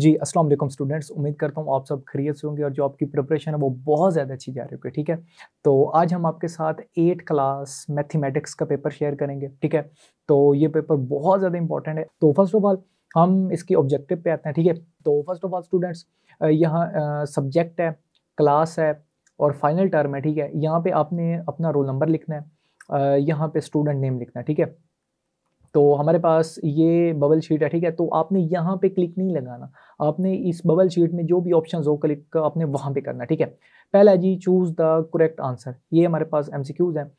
जी अस्सलाम वालेकुम स्टूडेंट्स उम्मीद करता हूँ आप सब खरीद से होंगे और जो आपकी प्रिपरेशन है वो बहुत ज़्यादा अच्छी जा रही होगी ठीक है तो आज हम आपके साथ एट क्लास मैथमेटिक्स का पेपर शेयर करेंगे ठीक है तो ये पेपर बहुत ज़्यादा इंपॉर्टेंट है तो फर्स्ट ऑफ ऑल हम इसकी ऑब्जेक्टिव पे आते हैं ठीक है तो फर्स्ट ऑफ ऑल स्टूडेंट्स यहाँ सब्जेक्ट है क्लास है और फाइनल टर्म है ठीक है यहाँ पर आपने अपना रोल नंबर लिखना है यहाँ पर स्टूडेंट नेम लिखना है ठीक है तो हमारे पास ये बबल शीट है ठीक है तो आपने यहाँ पे क्लिक नहीं लगाना आपने इस बबल शीट में जो भी ऑप्शन हो क्लिक आपने वहाँ पे करना ठीक है पहला जी चूज़ द करेक्ट आंसर ये हमारे पास एम हैं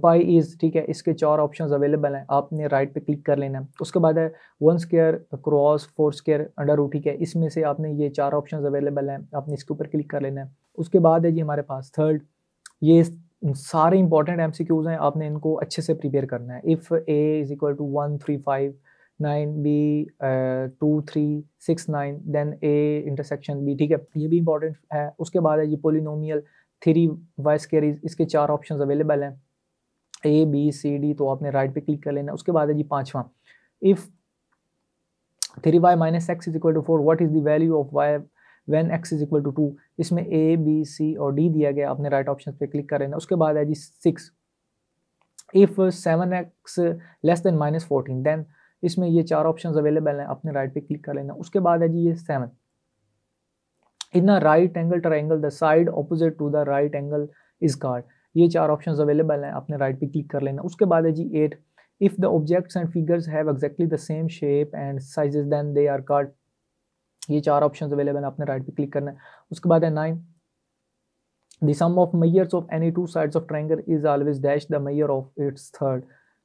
पाई इज़ ठीक है इसके चार ऑप्शन अवेलेबल हैं आपने राइट पे क्लिक कर लेना है उसके बाद है one square cross four square under root ठीक है इसमें से आपने ये चार ऑप्शन अवेलेबल हैं आपने इसके ऊपर क्लिक कर लेना है उसके बाद है जी हमारे पास थर्ड ये सारे इंपॉर्टेंट एम हैं आपने इनको अच्छे से प्रिपेयर करना है if A is equal to one three five nine B two three six nine then A intersection B ठीक है ये भी इंपॉर्टेंट है उसके बाद है ये पोलिनोमियल थ्री वाइस कैरीज इसके चार ऑप्शन अवेलेबल हैं ए बी सी डी तो आपने राइट पे क्लिक कर लेना उसके बाद है जी पांचवा if three y minus x is equal to four what is the value of y when x is equal to two इसमें ए बी सी और डी दिया गया आपने राइट ऑप्शन पे क्लिक कर लेना उसके बाद है जी six if seven x less than minus fourteen then इसमें ये चार ऑप्शन अवेलेबल हैं अपने राइट पे क्लिक कर लेना उसके बाद है जी ये seven in right angle triangle the side opposite to the right angle is called ये चार ऑप्शन अवेलेबल हैं अपने राइट पे क्लिक कर लेना उसके बाद है जी eight if the objects and figures have exactly the same shape and size then they are called ये चार ऑप्शन अवेलेबल है आपने राइट पे क्लिक करना है उसके बाद है nine the sum of measures of any two sides of triangle is always dash the measure of its third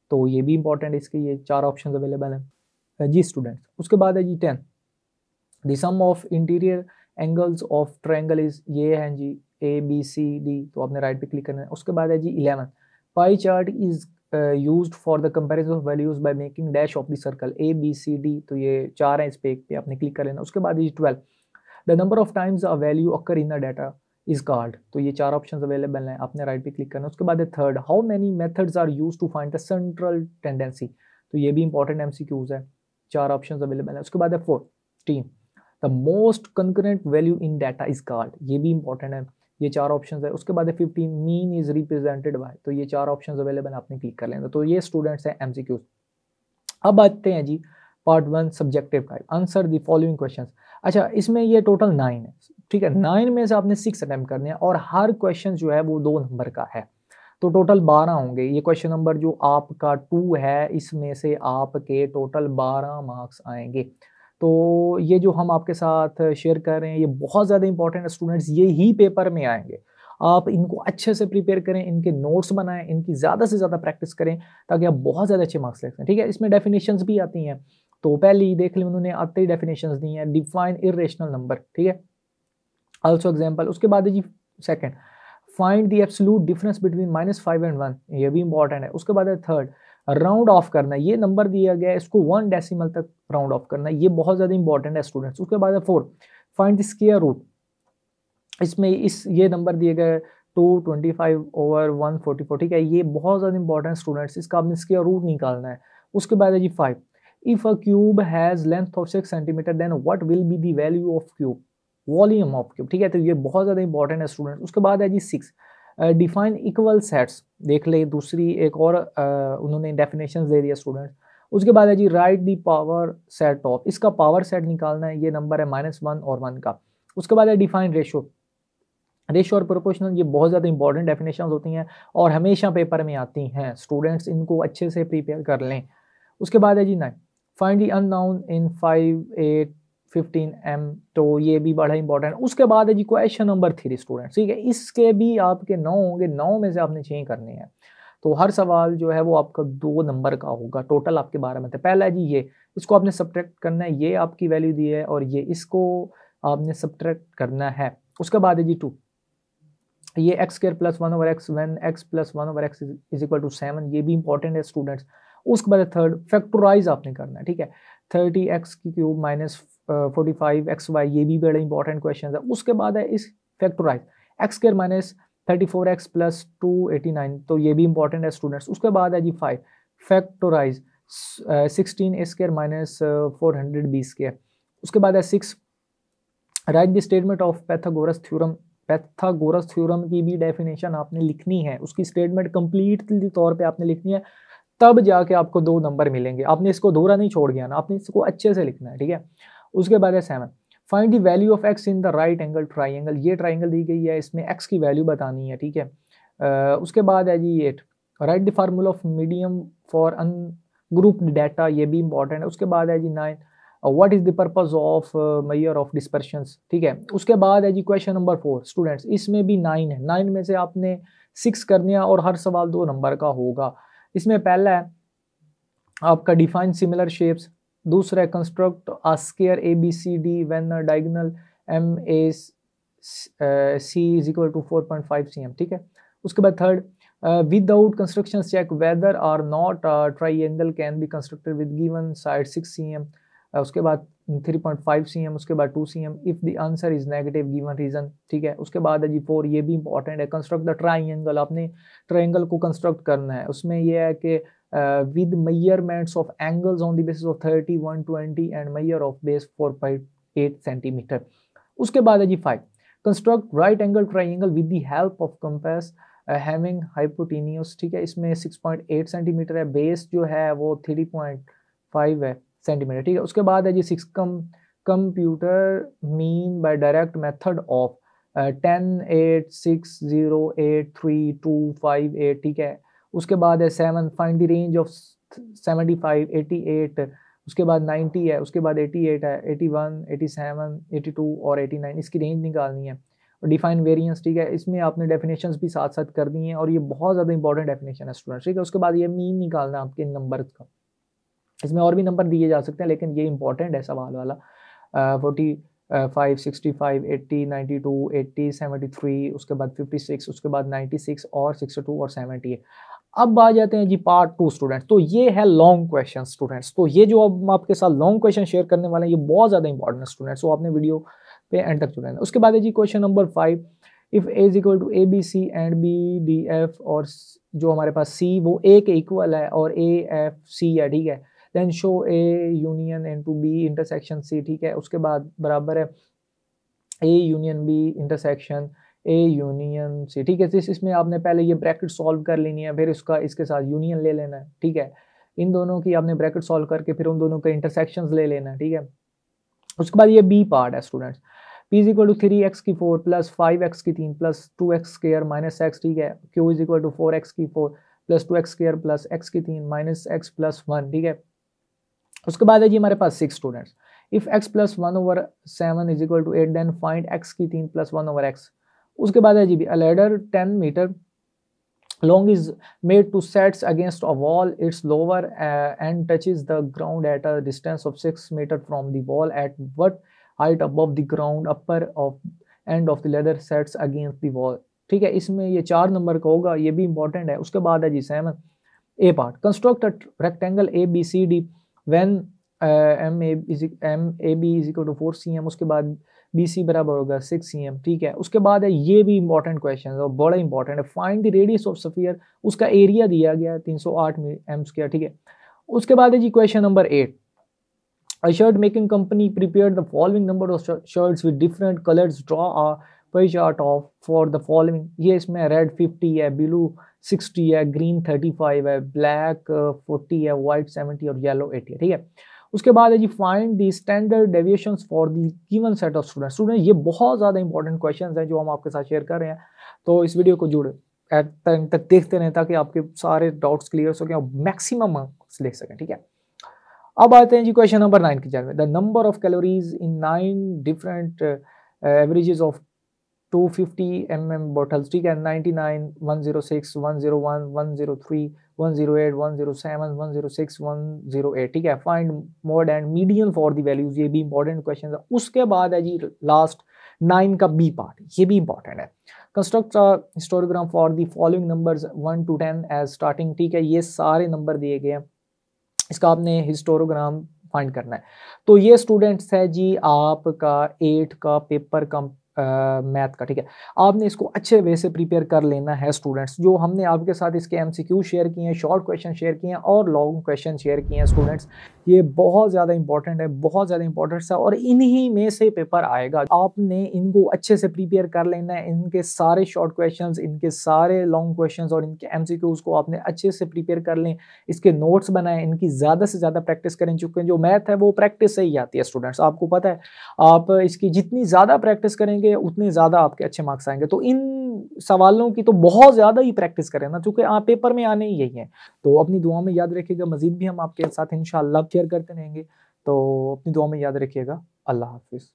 तो ये भी इंपॉर्टेंट इसके ये चार ऑप्शन अवेलेबल है जी स्टूडेंट्स उसके बाद है जी ten the sum of interior angles of triangle is ये हैं जी ए बी सी डी तो आपने राइट पे क्लिक करना है उसके बाद है जी eleven pie chart is use for the comparison of values by making dash of the circle A B C D तो ये चार हैं इस पे एक पे आपने क्लिक कर लेना उसके बाद is twelve the number of times a value occur in the data is called तो ये चार ऑप्शन अवेलेबल हैं आपने राइट पे क्लिक करना उसके बाद है third how many methods are use to find the central tendency तो ये भी इंपॉर्टेंट एम है चार ऑप्शन अवेलेबल है उसके बाद है fourteen the most concurrent value in data is called ये भी इंपॉर्टेंट है ये चार ऑप्शन है उसके बाद fifteen mean is represented by तो ये चार ऑप्शन अवेलेबल आपने क्लिक कर लेना तो ये स्टूडेंट्स हैं एमसीक्यूज अब आते हैं जी part one subjective type answer the following question अच्छा इसमें ये टोटल नाइन है ठीक है नाइन में से आपने सिक्स अटैम्प्ट करने हैं और हर क्वेश्चन जो है वो दो नंबर का है तो टोटल बारह होंगे ये क्वेश्चन नंबर जो आपका टू है इसमें से आपके टोटल बारह मार्क्स आएंगे तो ये जो हम आपके साथ शेयर कर रहे हैं ये बहुत ज़्यादा इंपॉर्टेंट स्टूडेंट्स ये ही पेपर में आएंगे आप इनको अच्छे से प्रिपेयर करें इनके नोट्स बनाएं इनकी ज़्यादा से ज़्यादा प्रैक्टिस करें ताकि आप बहुत ज़्यादा अच्छे मार्क्स ले सकें ठीक है इसमें डेफिनेशंस भी आती हैं तो पहले ही देख लें उन्होंने आते ही डेफिनेशन दी हैं डिफाइन इरेशनल नंबर ठीक है आल्सो एग्जाम्पल उसके बाद जी second find the absolute difference between minus five and one ये भी इंपॉर्टेंट है उसके बाद है थर्ड राउंड ऑफ करना ये नंबर दिया गया है इसको वन डेसिमल तक राउंड ऑफ करना ये बहुत ज़्यादा इंपॉर्टेंट है स्टूडेंट्स उसके बाद है four find the square root इसमें इस ये नंबर दिए गए two twenty five over one forty four ठीक है ये बहुत ज़्यादा इंपॉर्टेंट स्टूडेंट्स इसका आपने स्केयर रूट निकालना है उसके बाद है जी five if a cube has length of six centimetre then what will be the value of cube volume of cube ठीक है तो ये बहुत ज़्यादा इंपॉर्टेंट है स्टूडेंट उसके बाद है जी सिक्स डिफाइन इक्वल सेट्स देख ले दूसरी एक और uh, उन्होंने डेफिनेशन दे दिया स्टूडेंट उसके बाद है जी right the power set of इसका पावर सेट निकालना है ये नंबर है माइनस वन और वन का उसके बाद है डिफाइन रेशो रेशो और प्रोपोर्शनल ये बहुत ज़्यादा इंपॉर्टेंट डेफिनेशन होती हैं और हमेशा पेपर में आती हैं स्टूडेंट्स इनको अच्छे से प्रिपेयर कर लें उसके बाद है जी nine find the un in five eight fifteen M तो ये भी बड़ा इंपॉर्टेंट उसके बाद है जी क्वेश्चन नंबर थ्री स्टूडेंट ठीक है इसके भी आपके नौ होंगे नौ में से आपने छः करने हैं तो हर सवाल जो है वो आपका दो नंबर का होगा टोटल आपके बारे में था पहला है जी ये इसको आपने सब्ट्रैक्ट करना है ये आपकी वैल्यू दी है और ये इसको आपने सब्ट्रैक्ट करना है उसके बाद है जी टू ये x square plus one over x one x plus one over x is equal to seven ये भी इंपॉर्टेंट है स्टूडेंट्स उसके बाद थर्ड फैक्टोराइज आपने करना है ठीक है थर्टी एक्स की cube minus forty five x y ये भी बड़े इंपॉर्टेंट क्वेश्चन है उसके बाद है इस factorise x square minus thirty four x plus two eighty nine तो ये भी इंपॉर्टेंट है स्टूडेंट्स उसके बाद है जी five factorise sixteen a square minus four hundred b square उसके बाद है six write the statement of Pythagoras theorem Pythagoras theorem की भी डेफिनेशन आपने लिखनी है उसकी स्टेटमेंट कंप्लीटली तौर पे आपने लिखनी है तब जाके आपको दो नंबर मिलेंगे आपने इसको दोहरा नहीं छोड़ गया ना आपने इसको अच्छे से लिखना है ठीक है उसके बाद है seven find the value of x in the right angle triangle ये ट्राइंगल दी गई है इसमें एक्स की वैल्यू बतानी है uh, uh, ठीक है उसके बाद है जी eight write the formula of medium for un group data ये भी इंपॉर्टेंट है उसके बाद है जी nine what is the purpose of measure of dispersions ठीक है उसके बाद है जी क्वेश्चन नंबर फोर स्टूडेंट्स इसमें भी नाइन है नाइन में से आपने सिक्स करने हैं और हर सवाल दो नंबर का होगा इसमें पहला है आपका डिफाइन सिमिलर शेप्स दूसरा construct a square A B C D when diagonal M A C is equal to four point five C M ठीक है उसके बाद third without construction check whether or not angle can be constructed with given side six C M उसके बाद three point five C M उसके बाद two C M if the answer is negative given reason ठीक है उसके बाद है जी four ये भी इंपॉर्टेंट है कंस्ट्रक्ट द ट्राई एंगल आपने ट्राइंगल को कंस्ट्रक्ट करना है उसमें यह है कि uh, with measurements of angles on the basis of 30, 120 and measure of base 4.8 centimetre उसके बाद है जी five construct right angle angle with the help of compass having hypotenuse ठीक है इसमें 6.8 सेंटीमीटर है बेस जो है वो 3.5 है सेंटीमीटर ठीक है उसके बाद है जी six come computer mean by direct method of ten eight six zero eight three two five eight ठीक है उसके बाद है seven find the range of seventy five eighty eight उसके बाद नाइन्टी है उसके बाद एटी एट है eighty one eighty seven eighty two और एटी नाइन इसकी रेंज निकालनी है और डिफाइन वेरियंस ठीक है इसमें आपने डेफिनेशन भी साथ साथ कर दी हैं और ये बहुत ज़्यादा इंपॉर्टेंट डेफिनेशन है स्टूडेंट ठीक है उसके बाद ये मीन निकालना आपके नंबर का इसमें और भी नंबर दिए जा सकते हैं लेकिन ये इंपॉर्टेंट है सवाल वाला forty five sixty five eighty ninety two eighty seventy three उसके बाद फिफ्टी सिक्स उसके बाद नाइन्टी सिक्स और सिक्सटी टू और सेवेंटी अब आ जाते हैं जी पार्ट टू स्टूडेंट्स तो ये है लॉन्ग क्वेश्चन स्टूडेंट्स तो ये जो अब आपके साथ लॉन्ग क्वेश्चन शेयर करने वाले हैं ये बहुत ज़्यादा इंपॉर्टेंट स्टूडेंट्स तो आपने वीडियो पे एंड तक चुना है उसके बाद है जी question number five if A is equal to A B C and B D F और जो हमारे पास सी वो ए के इक्वल है और ए एफ सी है ठीक है then show A union an to B intersection C ठीक है उसके बाद बराबर है A union B intersection A union C ठीक है जिस इसमें आपने पहले ये ब्रैकेट सॉल्व कर लेनी है फिर उसका इसके साथ यूनियन ले लेना है ठीक है इन दोनों की आपने ब्रैकेट सॉल्व करके फिर उन दोनों का इंटरसेक्शंस ले लेना है ठीक है उसके बाद ये बी पार्ट है students P is equal to three x की फोर प्लस फाइव एक्स की तीन plus two x square minus x ठीक है Q is equal to four x की four plus two x square plus x की तीन minus x plus one ठीक है उसके बाद है जी हमारे पास six students if x plus one over seven is equal to eight then find x की तीन प्लस वन ओवर एक्स उसके बाद है जी भी a ladder ten metre long is made to sets against a wall its lower end touch is the ground at a distance of six metre from the wall at what height above the ground upper of end of the ladder sets against the wall ठीक है इसमें ये चार number का होगा ये भी important है उसके बाद है जी seven A part construct rectangle A B C D when M M A B is equal to four C M उसके बाद बी सी बराबर होगा सिक्स सी एम ठीक है उसके बाद है ये भी इंपॉर्टेंट क्वेश्चन है और बड़ा इंपॉर्टेंट है find the radius of sphere उसका एरिया दिया गया है तीन सौ आठ एम ठीक है उसके बाद है जी question number eight a shirt making company prepare the following number of shirts with different colours draw a a chart of for the following ये इसमें रेड 50 है ब्लू 60 है ग्रीन 35 है ब्लैक 40 uh, है वाइट 70 और येलो 80 है ठीक है उसके बाद है जी find the standard deviation for the given set of student student ये बहुत ज़्यादा इंपॉर्टेंट क्वेश्चन हैं जो हम आपके साथ शेयर कर रहे हैं तो इस वीडियो को जुड़े एट तक देखते रहें ताकि आपके सारे डाउट्स क्लियर हो सकें और मैक्सिमम मार्क्स ले सकें ठीक है अब आते हैं जी क्वेश्चन नंबर नाइन की जगह the number of calories in nine different averages of 250 mm bottles. Zero 106, 101, 103, 108, 107, 106, 108. ठीक है find mode and medium for the values ये भी इंपॉर्टेंट क्वेश्चन है उसके बाद है जी लास्ट नाइन का बी पार्ट ये भी इंपॉर्टेंट है construct historiogram for the following numbers one two ten as starting ठीक है ये सारे नंबर दिए गए हैं इसका आपने हिस्टोरोग्राम फाइंड करना है तो ये स्टूडेंट्स है जी आपका एट का पेपर कम मैथ का ठीक है आपने इसको अच्छे वे से प्रिपेयर कर लेना है स्टूडेंट्स जो हमने आपके साथ इसके एम शेयर किए हैं शॉर्ट क्वेश्चन शेयर किए हैं और लॉन्ग क्वेश्चन शेयर किए हैं स्टूडेंट्स ये बहुत ज़्यादा इंपॉर्टेंट है बहुत ज़्यादा इंपॉर्टेंट है और इन्हीं में से पेपर आएगा आपने इनको अच्छे से प्रिपेयर कर लेना है इनके सारे शॉर्ट क्वेश्चन इनके सारे लॉन्ग क्वेश्चन और इनके एम को आपने अच्छे से प्रिपेयर कर लें इसके नोट्स बनाएं इनकी ज़्यादा से ज़्यादा प्रैक्टिस करें चूँकि जो मैथ है वो प्रैक्टिस से ही आती है स्टूडेंट्स आपको पता है आप इसकी जितनी ज़्यादा प्रैक्टिस करेंगे करेंगे उतने ज़्यादा आपके अच्छे मार्क्स आएंगे तो इन सवालों की तो बहुत ज़्यादा ही प्रैक्टिस करें ना चूँकि आप पेपर में आने ही यही हैं तो अपनी दुआ में याद रखिएगा मजीद भी हम आपके साथ इन शेयर करते रहेंगे तो अपनी दुआ में याद रखिएगा अल्लाह हाफिज़